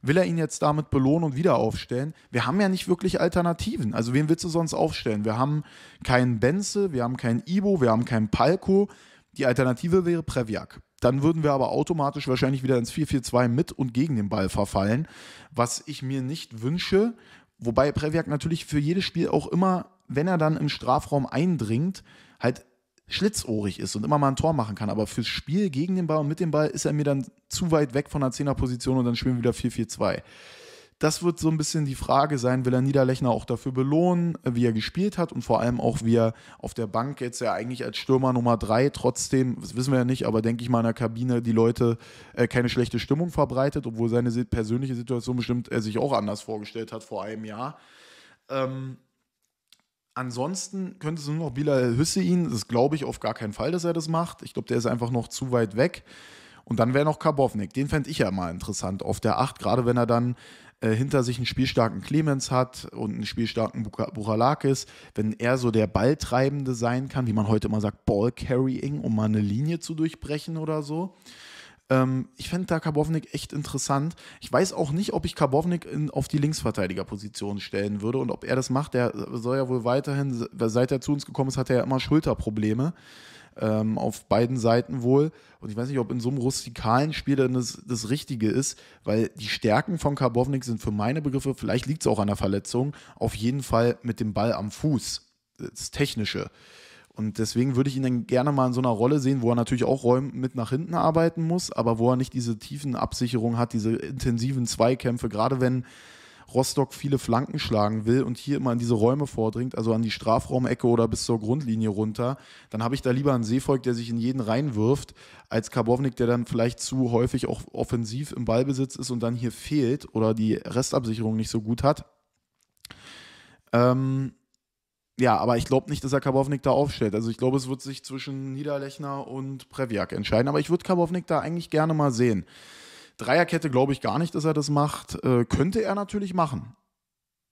[SPEAKER 1] Will er ihn jetzt damit belohnen und wieder aufstellen? Wir haben ja nicht wirklich Alternativen. Also wen willst du sonst aufstellen? Wir haben keinen Benzel, wir haben keinen Ibo, wir haben keinen Palko. Die Alternative wäre Previak. Dann würden wir aber automatisch wahrscheinlich wieder ins 4-4-2 mit und gegen den Ball verfallen, was ich mir nicht wünsche. Wobei Previak natürlich für jedes Spiel auch immer, wenn er dann im Strafraum eindringt, halt schlitzohrig ist und immer mal ein Tor machen kann. Aber fürs Spiel gegen den Ball und mit dem Ball ist er mir dann zu weit weg von der Zehnerposition und dann spielen wir wieder 4-4-2. Das wird so ein bisschen die Frage sein, will er Niederlechner auch dafür belohnen, wie er gespielt hat und vor allem auch, wie er auf der Bank jetzt ja eigentlich als Stürmer Nummer 3 trotzdem, das wissen wir ja nicht, aber denke ich mal in der Kabine die Leute äh, keine schlechte Stimmung verbreitet, obwohl seine persönliche Situation bestimmt er äh, sich auch anders vorgestellt hat vor einem Jahr. Ähm, Ansonsten könnte es nur noch Bilal Hüssein. Das glaube ich auf gar keinen Fall, dass er das macht. Ich glaube, der ist einfach noch zu weit weg. Und dann wäre noch Karbovnik. Den fände ich ja mal interessant auf der 8, gerade wenn er dann äh, hinter sich einen spielstarken Clemens hat und einen spielstarken Buchalakis. Wenn er so der Balltreibende sein kann, wie man heute immer sagt, Ball Carrying, um mal eine Linie zu durchbrechen oder so. Ähm, ich fände da Karbovnik echt interessant. Ich weiß auch nicht, ob ich Karbovnik in, auf die Linksverteidigerposition stellen würde und ob er das macht. Der soll ja wohl weiterhin, seit er zu uns gekommen ist, hat er ja immer Schulterprobleme. Ähm, auf beiden Seiten wohl. Und ich weiß nicht, ob in so einem rustikalen Spiel dann das, das Richtige ist, weil die Stärken von Karbovnik sind für meine Begriffe, vielleicht liegt es auch an der Verletzung, auf jeden Fall mit dem Ball am Fuß. Das Technische. Und deswegen würde ich ihn dann gerne mal in so einer Rolle sehen, wo er natürlich auch Räumen mit nach hinten arbeiten muss, aber wo er nicht diese tiefen Absicherungen hat, diese intensiven Zweikämpfe, gerade wenn Rostock viele Flanken schlagen will und hier immer in diese Räume vordringt, also an die Strafraumecke oder bis zur Grundlinie runter, dann habe ich da lieber einen Seevolk, der sich in jeden reinwirft, als Karbovnik, der dann vielleicht zu häufig auch offensiv im Ballbesitz ist und dann hier fehlt oder die Restabsicherung nicht so gut hat. Ähm, ja, aber ich glaube nicht, dass er Kabownik da aufstellt. Also ich glaube, es wird sich zwischen Niederlechner und Previak entscheiden. Aber ich würde Kabownik da eigentlich gerne mal sehen. Dreierkette glaube ich gar nicht, dass er das macht. Äh, könnte er natürlich machen.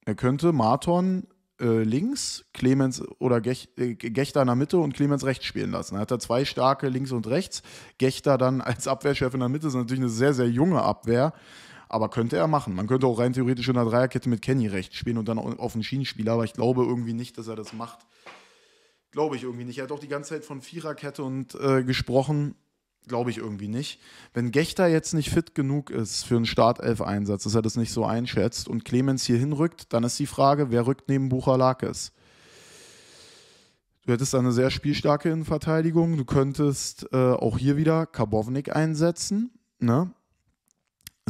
[SPEAKER 1] Er könnte Marton äh, links, Clemens oder Gech, äh, Gechter in der Mitte und Clemens rechts spielen lassen. Er hat da zwei starke links und rechts. Gechter dann als Abwehrchef in der Mitte, ist natürlich eine sehr, sehr junge Abwehr. Aber könnte er machen. Man könnte auch rein theoretisch in der Dreierkette mit Kenny rechts spielen und dann auf den Schienenspieler, aber ich glaube irgendwie nicht, dass er das macht. Glaube ich irgendwie nicht. Er hat auch die ganze Zeit von Viererkette und äh, gesprochen. Glaube ich irgendwie nicht. Wenn Gechter jetzt nicht fit genug ist für einen Startelf-Einsatz, dass er das nicht so einschätzt und Clemens hier hinrückt, dann ist die Frage, wer rückt neben Bucher Lakes? Du hättest eine sehr spielstarke Innenverteidigung. Du könntest äh, auch hier wieder Karbovnik einsetzen. Ne?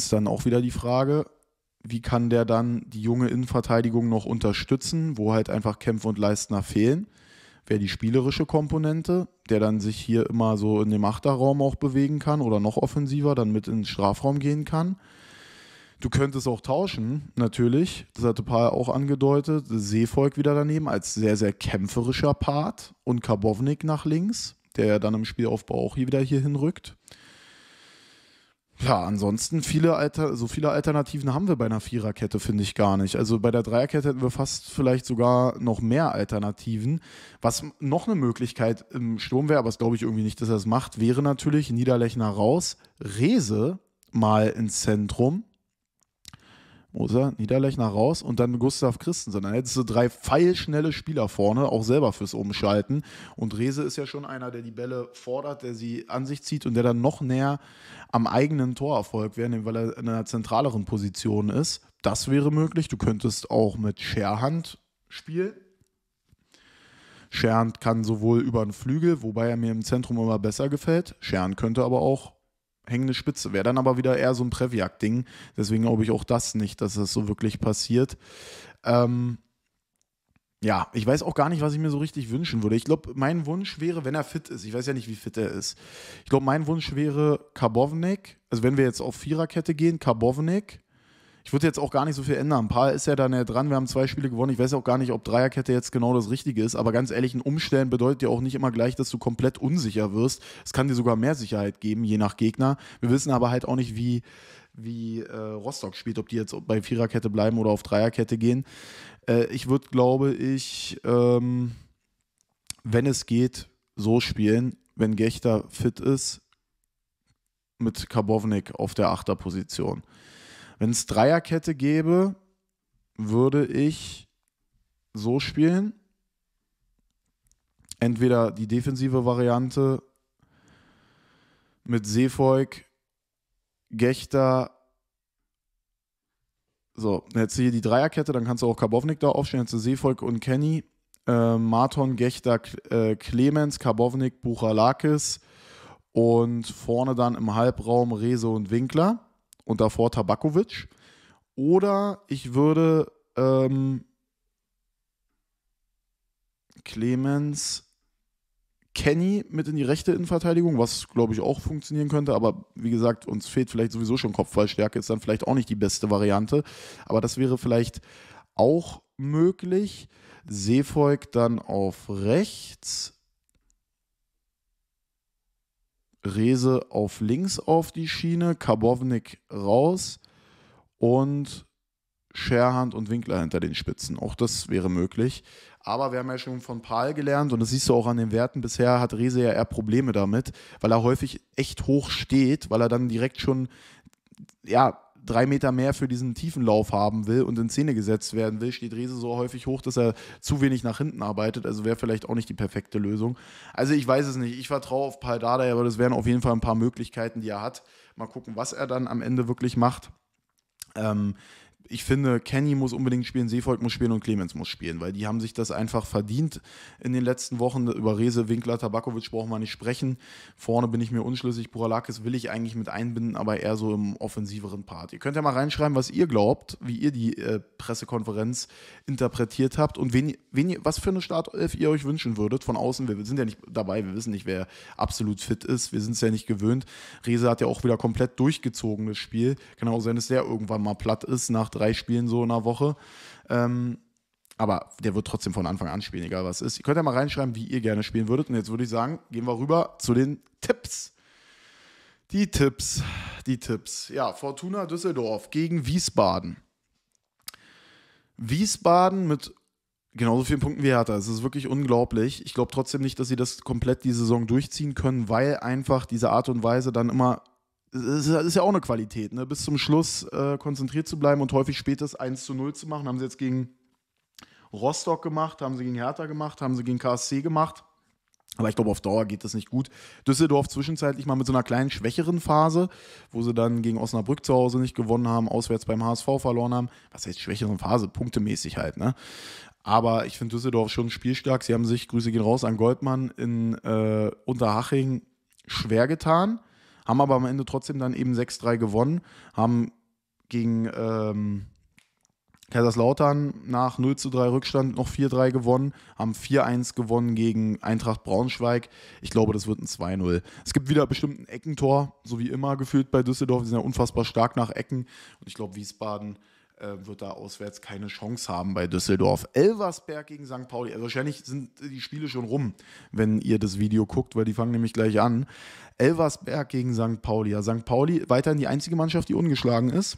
[SPEAKER 1] ist dann auch wieder die Frage, wie kann der dann die junge Innenverteidigung noch unterstützen, wo halt einfach Kempf und Leistner fehlen? Wäre die spielerische Komponente, der dann sich hier immer so in dem Achterraum auch bewegen kann oder noch offensiver dann mit in den Strafraum gehen kann. Du könntest auch tauschen, natürlich. Das hatte Paul auch angedeutet. Seevolk wieder daneben als sehr, sehr kämpferischer Part und Karbovnik nach links, der ja dann im Spielaufbau auch hier wieder hier hinrückt. rückt ja, ansonsten viele Alter, so viele Alternativen haben wir bei einer Viererkette, finde ich gar nicht. Also bei der Dreierkette hätten wir fast vielleicht sogar noch mehr Alternativen. Was noch eine Möglichkeit im Sturm wäre, aber es glaube ich irgendwie nicht, dass er es macht, wäre natürlich Niederlechner raus, Rese mal ins Zentrum Moser, Niederlechner raus und dann Gustav Christensen. Dann hättest du drei pfeilschnelle Spieler vorne, auch selber fürs Umschalten. Und Rese ist ja schon einer, der die Bälle fordert, der sie an sich zieht und der dann noch näher am eigenen Torerfolg wäre, weil er in einer zentraleren Position ist. Das wäre möglich. Du könntest auch mit Scherhand spielen. Scherhand kann sowohl über den Flügel, wobei er mir im Zentrum immer besser gefällt. Scherhand könnte aber auch hängende Spitze. Wäre dann aber wieder eher so ein Previak-Ding. Deswegen glaube ich auch das nicht, dass das so wirklich passiert. Ähm, ja, ich weiß auch gar nicht, was ich mir so richtig wünschen würde. Ich glaube, mein Wunsch wäre, wenn er fit ist. Ich weiß ja nicht, wie fit er ist. Ich glaube, mein Wunsch wäre Karbovnik. Also wenn wir jetzt auf Viererkette gehen, Karbovnik, ich würde jetzt auch gar nicht so viel ändern. Ein paar ist ja dann ja dran, wir haben zwei Spiele gewonnen. Ich weiß auch gar nicht, ob Dreierkette jetzt genau das Richtige ist, aber ganz ehrlich, ein Umstellen bedeutet ja auch nicht immer gleich, dass du komplett unsicher wirst. Es kann dir sogar mehr Sicherheit geben, je nach Gegner. Wir wissen aber halt auch nicht, wie, wie äh, Rostock spielt, ob die jetzt bei Viererkette bleiben oder auf Dreierkette gehen. Äh, ich würde, glaube ich, ähm, wenn es geht, so spielen, wenn Gechter fit ist, mit Karbovnik auf der Achterposition. position wenn es Dreierkette gäbe, würde ich so spielen. Entweder die defensive Variante mit Seevolk, Gechter. So, dann hättest du hier die Dreierkette, dann kannst du auch Karbovnik da aufstellen. Hättest du Seevolk und Kenny, äh, Marton, Gechter, äh, Clemens, Karbovnik, Buchalakis und vorne dann im Halbraum Rese und Winkler und davor Tabakovic. Oder ich würde ähm, Clemens Kenny mit in die rechte Innenverteidigung, was glaube ich auch funktionieren könnte, aber wie gesagt, uns fehlt vielleicht sowieso schon Kopfballstärke, ist dann vielleicht auch nicht die beste Variante, aber das wäre vielleicht auch möglich. Seevolk dann auf rechts, Rese auf links auf die Schiene, Karbovnik raus und Scherhand und Winkler hinter den Spitzen. Auch das wäre möglich. Aber wir haben ja schon von Paul gelernt und das siehst du auch an den Werten. Bisher hat Rese ja eher Probleme damit, weil er häufig echt hoch steht, weil er dann direkt schon ja, drei Meter mehr für diesen tiefen Lauf haben will und in Szene gesetzt werden will, steht Rese so häufig hoch, dass er zu wenig nach hinten arbeitet. Also wäre vielleicht auch nicht die perfekte Lösung. Also ich weiß es nicht. Ich vertraue auf Paul Dardai, aber das wären auf jeden Fall ein paar Möglichkeiten, die er hat. Mal gucken, was er dann am Ende wirklich macht. Ähm, ich finde, Kenny muss unbedingt spielen, Seevolk muss spielen und Clemens muss spielen, weil die haben sich das einfach verdient in den letzten Wochen. Über Rese, Winkler, Tabakovic brauchen wir nicht sprechen. Vorne bin ich mir unschlüssig. Buralakis will ich eigentlich mit einbinden, aber eher so im offensiveren Part. Ihr könnt ja mal reinschreiben, was ihr glaubt, wie ihr die äh, Pressekonferenz interpretiert habt und wen, wen, was für eine Startelf ihr euch wünschen würdet von außen. Wir sind ja nicht dabei, wir wissen nicht, wer absolut fit ist. Wir sind es ja nicht gewöhnt. Rese hat ja auch wieder komplett durchgezogenes Spiel. Kann wenn es der irgendwann mal platt ist nach drei drei Spielen so in einer Woche. Ähm, aber der wird trotzdem von Anfang an spielen, egal was ist. Ihr könnt ja mal reinschreiben, wie ihr gerne spielen würdet. Und jetzt würde ich sagen, gehen wir rüber zu den Tipps. Die Tipps, die Tipps. Ja, Fortuna Düsseldorf gegen Wiesbaden. Wiesbaden mit genauso vielen Punkten wie Hertha. Es ist wirklich unglaublich. Ich glaube trotzdem nicht, dass sie das komplett die Saison durchziehen können, weil einfach diese Art und Weise dann immer das ist ja auch eine Qualität, ne? bis zum Schluss äh, konzentriert zu bleiben und häufig spätes 1 zu 0 zu machen. Haben sie jetzt gegen Rostock gemacht, haben sie gegen Hertha gemacht, haben sie gegen KSC gemacht. Aber ich glaube, auf Dauer geht das nicht gut. Düsseldorf zwischenzeitlich mal mit so einer kleinen, schwächeren Phase, wo sie dann gegen Osnabrück zu Hause nicht gewonnen haben, auswärts beim HSV verloren haben. Was heißt schwächeren Phase? Punktemäßig halt, ne? Aber ich finde Düsseldorf schon spielstark. Sie haben sich, Grüße gehen raus an Goldmann, in äh, Unterhaching schwer getan haben aber am Ende trotzdem dann eben 6-3 gewonnen, haben gegen ähm, Kaiserslautern nach 0 zu 3 Rückstand noch 4-3 gewonnen, haben 4-1 gewonnen gegen Eintracht Braunschweig. Ich glaube, das wird ein 2-0. Es gibt wieder bestimmt ein Eckentor, so wie immer gefühlt bei Düsseldorf. Die sind ja unfassbar stark nach Ecken. Und ich glaube, Wiesbaden äh, wird da auswärts keine Chance haben bei Düsseldorf. Elversberg gegen St. Pauli. Also wahrscheinlich sind die Spiele schon rum, wenn ihr das Video guckt, weil die fangen nämlich gleich an. Elversberg gegen St. Pauli. Ja, St. Pauli weiterhin die einzige Mannschaft, die ungeschlagen ist.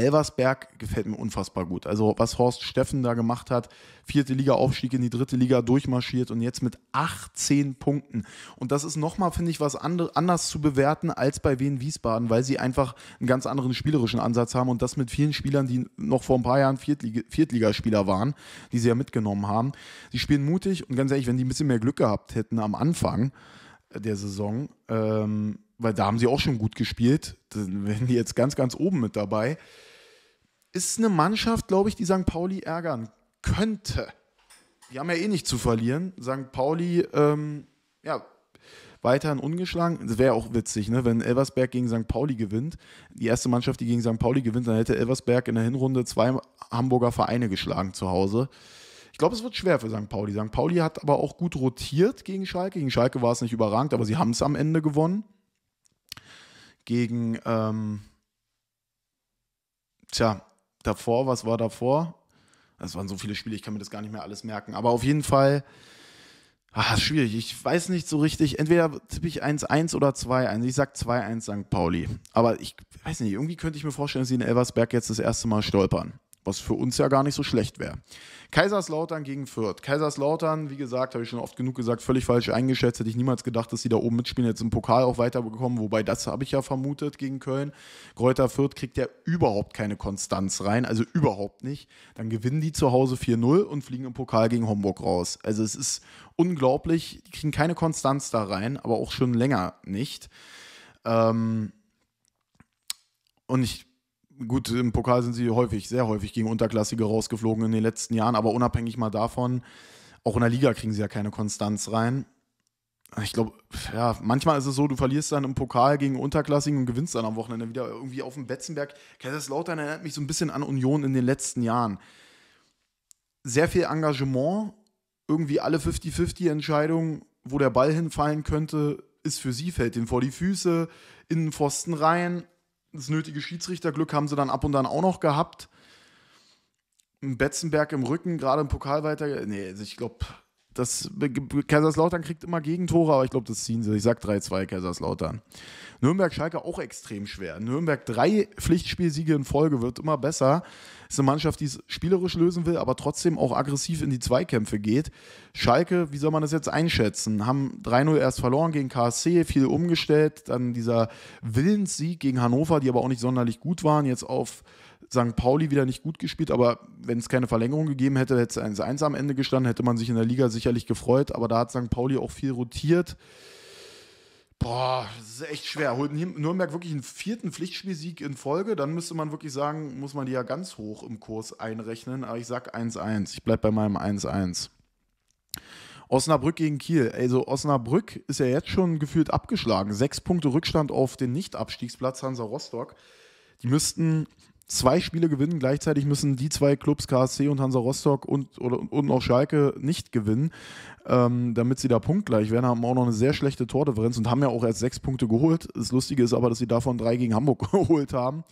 [SPEAKER 1] Elversberg gefällt mir unfassbar gut. Also was Horst Steffen da gemacht hat, vierte Liga Aufstieg in die dritte Liga durchmarschiert und jetzt mit 18 Punkten. Und das ist nochmal, finde ich, was anders zu bewerten als bei Wien Wiesbaden, weil sie einfach einen ganz anderen spielerischen Ansatz haben und das mit vielen Spielern, die noch vor ein paar Jahren Viertligaspieler waren, die sie ja mitgenommen haben. Sie spielen mutig und ganz ehrlich, wenn die ein bisschen mehr Glück gehabt hätten am Anfang der Saison, ähm, weil da haben sie auch schon gut gespielt, dann wären die jetzt ganz, ganz oben mit dabei ist eine Mannschaft, glaube ich, die St. Pauli ärgern könnte. Die haben ja eh nicht zu verlieren. St. Pauli, ähm, ja, weiterhin ungeschlagen. Das wäre auch witzig, ne? wenn Elversberg gegen St. Pauli gewinnt. Die erste Mannschaft, die gegen St. Pauli gewinnt, dann hätte Elversberg in der Hinrunde zwei Hamburger Vereine geschlagen zu Hause. Ich glaube, es wird schwer für St. Pauli. St. Pauli hat aber auch gut rotiert gegen Schalke. Gegen Schalke war es nicht überragend, aber sie haben es am Ende gewonnen. Gegen, ähm, tja, davor, was war davor? Es waren so viele Spiele, ich kann mir das gar nicht mehr alles merken. Aber auf jeden Fall, ach, schwierig. Ich weiß nicht so richtig. Entweder tippe ich 1-1 oder 2-1. Ich sag 2-1 St. Pauli. Aber ich weiß nicht, irgendwie könnte ich mir vorstellen, dass sie in Elversberg jetzt das erste Mal stolpern was für uns ja gar nicht so schlecht wäre. Kaiserslautern gegen Fürth. Kaiserslautern, wie gesagt, habe ich schon oft genug gesagt, völlig falsch eingeschätzt. Hätte ich niemals gedacht, dass sie da oben mitspielen, jetzt im Pokal auch weiterbekommen. Wobei, das habe ich ja vermutet gegen Köln. Kräuter Fürth kriegt ja überhaupt keine Konstanz rein, also überhaupt nicht. Dann gewinnen die zu Hause 4-0 und fliegen im Pokal gegen Homburg raus. Also es ist unglaublich. Die kriegen keine Konstanz da rein, aber auch schon länger nicht. Ähm und ich gut, im Pokal sind sie häufig, sehr häufig gegen Unterklassige rausgeflogen in den letzten Jahren, aber unabhängig mal davon, auch in der Liga kriegen sie ja keine Konstanz rein. Ich glaube, ja, manchmal ist es so, du verlierst dann im Pokal gegen Unterklassigen und gewinnst dann am Wochenende wieder irgendwie auf dem Betzenberg. Kaiserslautern erinnert mich so ein bisschen an Union in den letzten Jahren. Sehr viel Engagement, irgendwie alle 50-50-Entscheidungen, wo der Ball hinfallen könnte, ist für sie, fällt ihm vor die Füße, in den Pfosten rein, das nötige Schiedsrichterglück haben sie dann ab und dann auch noch gehabt. Betzenberg im Rücken, gerade im Pokal weiter. Nee, also ich glaube, das Kaiserslautern kriegt immer Gegentore, aber ich glaube, das ziehen sie. Ich sage 3-2 Kaiserslautern. Nürnberg Schalke auch extrem schwer. Nürnberg drei Pflichtspielsiege in Folge wird immer besser. Ist eine Mannschaft, die es spielerisch lösen will, aber trotzdem auch aggressiv in die Zweikämpfe geht. Schalke, wie soll man das jetzt einschätzen? Haben 3-0 erst verloren gegen KSC, viel umgestellt, dann dieser Willenssieg gegen Hannover, die aber auch nicht sonderlich gut waren, jetzt auf St. Pauli wieder nicht gut gespielt, aber wenn es keine Verlängerung gegeben hätte, hätte es 1-1 am Ende gestanden, hätte man sich in der Liga sicherlich gefreut, aber da hat St. Pauli auch viel rotiert. Boah, das ist echt schwer. Holt Nürnberg wirklich einen vierten Pflichtspielsieg in Folge, dann müsste man wirklich sagen, muss man die ja ganz hoch im Kurs einrechnen. Aber ich sag 1-1. Ich bleibe bei meinem 1-1. Osnabrück gegen Kiel. Also Osnabrück ist ja jetzt schon gefühlt abgeschlagen. Sechs Punkte Rückstand auf den Nicht-Abstiegsplatz Hansa Rostock. Die müssten zwei Spiele gewinnen. Gleichzeitig müssen die zwei Clubs, KSC und Hansa Rostock und, oder, und auch Schalke, nicht gewinnen, ähm, damit sie da punktgleich werden. Haben auch noch eine sehr schlechte Tordifferenz und haben ja auch erst sechs Punkte geholt. Das Lustige ist aber, dass sie davon drei gegen Hamburg geholt haben.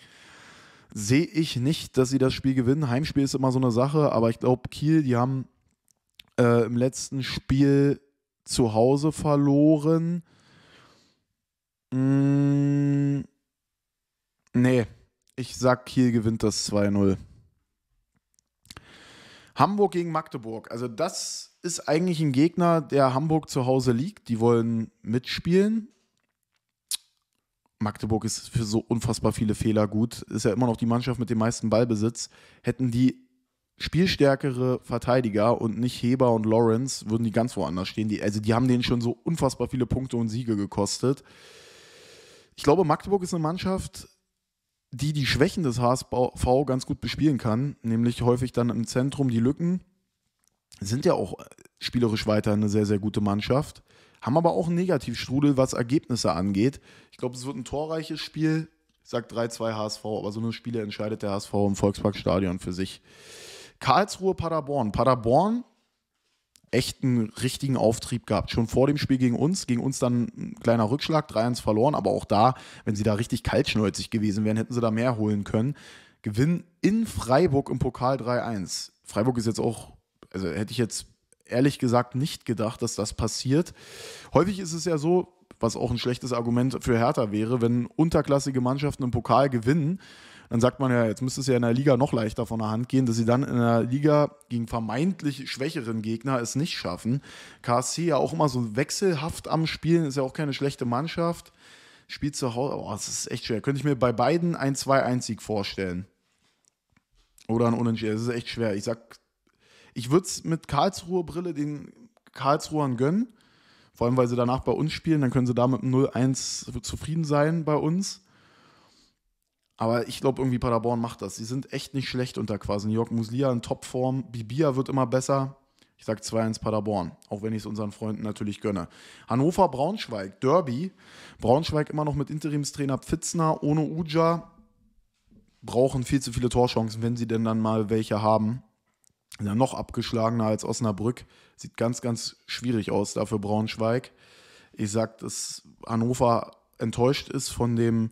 [SPEAKER 1] Sehe ich nicht, dass sie das Spiel gewinnen. Heimspiel ist immer so eine Sache, aber ich glaube, Kiel, die haben äh, im letzten Spiel zu Hause verloren. Mmh. Nee, ich sag, Kiel gewinnt das 2-0. Hamburg gegen Magdeburg. Also, das ist eigentlich ein Gegner, der Hamburg zu Hause liegt. Die wollen mitspielen. Magdeburg ist für so unfassbar viele Fehler gut. Ist ja immer noch die Mannschaft mit dem meisten Ballbesitz. Hätten die spielstärkere Verteidiger und nicht Heber und Lawrence, würden die ganz woanders stehen. Die, also die haben denen schon so unfassbar viele Punkte und Siege gekostet. Ich glaube, Magdeburg ist eine Mannschaft, die die Schwächen des HSV ganz gut bespielen kann, nämlich häufig dann im Zentrum die Lücken, sind ja auch äh, spielerisch weiter eine sehr, sehr gute Mannschaft, haben aber auch einen Negativstrudel, was Ergebnisse angeht. Ich glaube, es wird ein torreiches Spiel, ich sag 3-2 HSV, aber so eine Spiele entscheidet der HSV im Volksparkstadion für sich. Karlsruhe, Paderborn. Paderborn echten, richtigen Auftrieb gehabt. Schon vor dem Spiel gegen uns, gegen uns dann ein kleiner Rückschlag, 3-1 verloren, aber auch da, wenn sie da richtig kaltschnäuzig gewesen wären, hätten sie da mehr holen können. Gewinn in Freiburg im Pokal 3-1. Freiburg ist jetzt auch, also hätte ich jetzt ehrlich gesagt nicht gedacht, dass das passiert. Häufig ist es ja so, was auch ein schlechtes Argument für Hertha wäre, wenn unterklassige Mannschaften im Pokal gewinnen, dann sagt man ja, jetzt müsste es ja in der Liga noch leichter von der Hand gehen, dass sie dann in der Liga gegen vermeintlich schwächeren Gegner es nicht schaffen. KSC ja auch immer so wechselhaft am Spielen, ist ja auch keine schlechte Mannschaft. Spiel zu Hause, oh, das ist echt schwer. Könnte ich mir bei beiden ein 2-1-Sieg vorstellen. Oder ein Unentschieden, das ist echt schwer. Ich sag, ich würde es mit karlsruhe Brille den Karlsruhern gönnen. Vor allem, weil sie danach bei uns spielen, dann können sie da mit 0-1 zufrieden sein bei uns. Aber ich glaube, irgendwie Paderborn macht das. Sie sind echt nicht schlecht unter Quasi. Jörg Muslia in Topform. Bibia wird immer besser. Ich sage 2-1 Paderborn, auch wenn ich es unseren Freunden natürlich gönne. Hannover, Braunschweig, Derby. Braunschweig immer noch mit Interimstrainer Pfitzner, ohne Uja. Brauchen viel zu viele Torchancen, wenn sie denn dann mal welche haben. Ja, noch abgeschlagener als Osnabrück. Sieht ganz, ganz schwierig aus dafür Braunschweig. Ich sage, dass Hannover enttäuscht ist von dem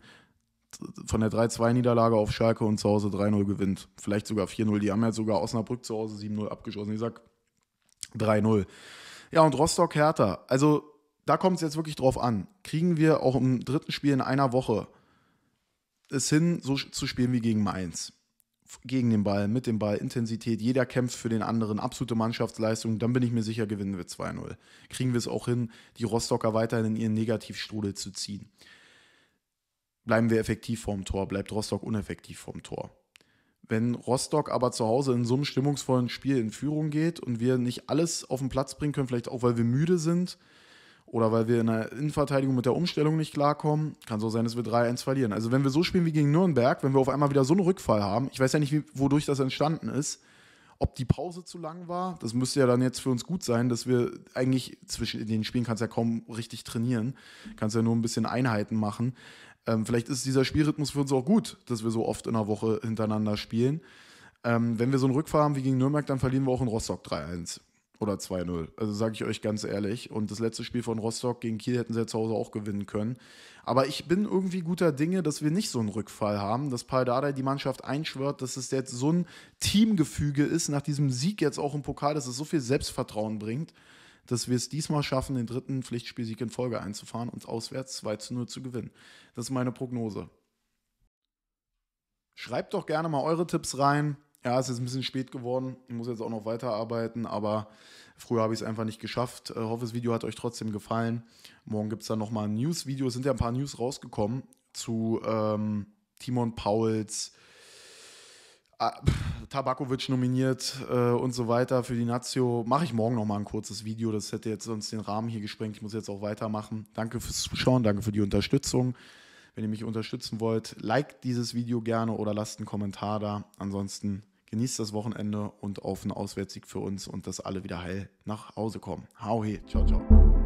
[SPEAKER 1] von der 3-2-Niederlage auf Schalke und zu Hause 3-0 gewinnt. Vielleicht sogar 4-0. Die haben ja sogar Osnabrück zu Hause 7-0 abgeschossen. Ich sag 3-0. Ja, und Rostock Hertha. Also, da kommt es jetzt wirklich drauf an. Kriegen wir auch im dritten Spiel in einer Woche es hin, so zu spielen wie gegen Mainz? Gegen den Ball, mit dem Ball, Intensität, jeder kämpft für den anderen, absolute Mannschaftsleistung, dann bin ich mir sicher, gewinnen wir 2-0. Kriegen wir es auch hin, die Rostocker weiterhin in ihren Negativstrudel zu ziehen bleiben wir effektiv vorm Tor, bleibt Rostock uneffektiv vorm Tor. Wenn Rostock aber zu Hause in so einem stimmungsvollen Spiel in Führung geht und wir nicht alles auf den Platz bringen können, vielleicht auch weil wir müde sind oder weil wir in der Innenverteidigung mit der Umstellung nicht klarkommen, kann so sein, dass wir 3-1 verlieren. Also wenn wir so spielen wie gegen Nürnberg, wenn wir auf einmal wieder so einen Rückfall haben, ich weiß ja nicht, wodurch das entstanden ist, ob die Pause zu lang war, das müsste ja dann jetzt für uns gut sein, dass wir eigentlich zwischen den Spielen kannst ja kaum richtig trainieren, kannst ja nur ein bisschen Einheiten machen. Ähm, vielleicht ist dieser Spielrhythmus für uns auch gut, dass wir so oft in der Woche hintereinander spielen. Ähm, wenn wir so einen Rückfall haben wie gegen Nürnberg, dann verlieren wir auch in Rostock 3-1 oder 2-0. Also sage ich euch ganz ehrlich. Und das letzte Spiel von Rostock gegen Kiel hätten sie ja zu Hause auch gewinnen können. Aber ich bin irgendwie guter Dinge, dass wir nicht so einen Rückfall haben, dass Paldada die Mannschaft einschwört, dass es jetzt so ein Teamgefüge ist nach diesem Sieg jetzt auch im Pokal, dass es so viel Selbstvertrauen bringt dass wir es diesmal schaffen, den dritten Pflichtspielsieg in Folge einzufahren und auswärts 2 zu 0 zu gewinnen. Das ist meine Prognose. Schreibt doch gerne mal eure Tipps rein. Ja, es ist ein bisschen spät geworden. Ich muss jetzt auch noch weiterarbeiten, aber früher habe ich es einfach nicht geschafft. Ich äh, hoffe, das Video hat euch trotzdem gefallen. Morgen gibt es dann nochmal ein News-Video. Es sind ja ein paar News rausgekommen zu ähm, Timon Pauls Ah, Tabakovic nominiert äh, und so weiter für die Nazio. Mache ich morgen nochmal ein kurzes Video. Das hätte jetzt sonst den Rahmen hier gesprengt. Ich muss jetzt auch weitermachen. Danke fürs Zuschauen, danke für die Unterstützung. Wenn ihr mich unterstützen wollt, liked dieses Video gerne oder lasst einen Kommentar da. Ansonsten genießt das Wochenende und auf einen Auswärtssieg für uns und dass alle wieder heil nach Hause kommen. Hau he, ciao, ciao.